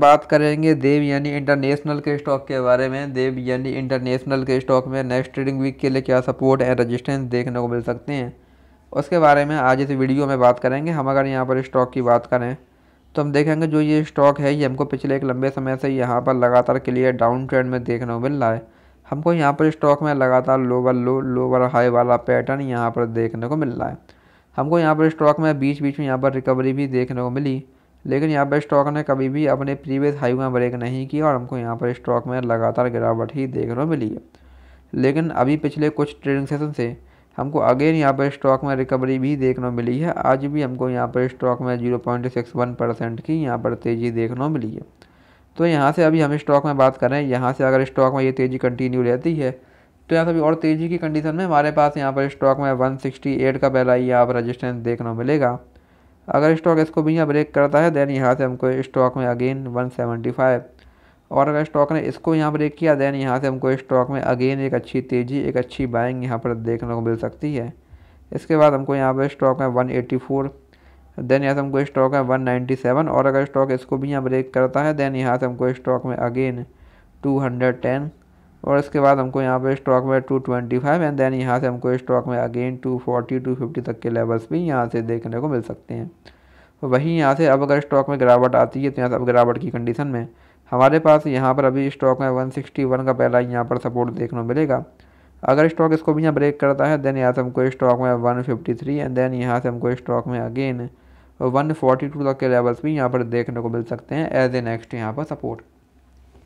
बात करेंगे देव यानी इंटरनेशनल के स्टॉक के बारे में देव यानी इंटरनेशनल के स्टॉक में नेक्स्ट ट्रेडिंग वीक के लिए क्या सपोर्ट एंड रेजिस्टेंस देखने को मिल सकते हैं उसके बारे में आज इस वीडियो में बात करेंगे हम अगर यहाँ पर स्टॉक की बात करें तो हम देखेंगे जो ये स्टॉक है ये हमको पिछले एक लंबे समय से यहाँ पर लगातार क्लियर डाउन ट्रेंड में देखने को मिल रहा है हमको यहाँ पर स्टॉक में लगातार लोअर लो लोअर हाई वाला पैटर्न यहाँ पर देखने को मिल रहा है हमको यहाँ पर स्टॉक में बीच बीच में यहाँ पर रिकवरी भी देखने को मिली लेकिन यहाँ पर स्टॉक ने कभी भी अपने प्रीवियस हाई में ब्रेक नहीं किया और हमको यहाँ पर स्टॉक में लगातार गिरावट ही देखने को मिली है लेकिन अभी पिछले कुछ ट्रेडिंग सेशन से हमको अगेन यहाँ पर स्टॉक में रिकवरी भी देखने को मिली है आज भी हमको यहाँ पर स्टॉक में वन परसेंट की यहाँ पर तेज़ी देखने को मिली है तो यहाँ से अभी हम स्टॉक में बात करें यहाँ से अगर स्टॉक में ये तेज़ी कंटिन्यू रहती है तो यहाँ से अभी और तेज़ी की कंडीशन में हमारे पास यहाँ पर स्टॉक में 168 का पहला यहाँ आप रजिस्टेंस देखने को मिलेगा अगर स्टॉक इसको भी यहाँ ब्रेक करता है देन यहाँ से हमको स्टॉक में अगेन 175 और अगर स्टॉक ने इसको यहाँ ब्रेक किया देन यहाँ से हमको स्टॉक में अगेन एक अच्छी तेज़ी एक अच्छी बाइंग यहाँ पर देखने को मिल सकती है इसके बाद हमको यहाँ पर स्टॉक में फोर देन यहाँ से हमको स्टॉक नाइन्टी सेवन और अगर स्टॉक इसको भी यहाँ ब्रेक करता है देन यहाँ से हमको स्टॉक में अगेन टेन और इसके बाद हमको यहाँ पे स्टॉक में 225 एंड देन यहाँ से हमको स्टॉक में अगेन 240 250 तक के लेवल्स भी यहाँ से देखने को मिल सकते हैं तो वहीं यहाँ से अब अगर स्टॉक में गिरावट आती है तो यहाँ से अब गिरावट की कंडीशन में हमारे पास यहाँ पर अभी स्टॉक में वन का पहला यहाँ पर सपोर्ट देखने को मिलेगा अगर स्टॉक इसको भी यहाँ ब्रेक करता है देन यहाँ से हमको स्टॉक में वन एंड देन यहाँ से हमको स्टॉक में अगेन वन तक के लेवल्स भी यहाँ पर देखने को मिल सकते हैं एज ए नेक्स्ट यहाँ पर सपोर्ट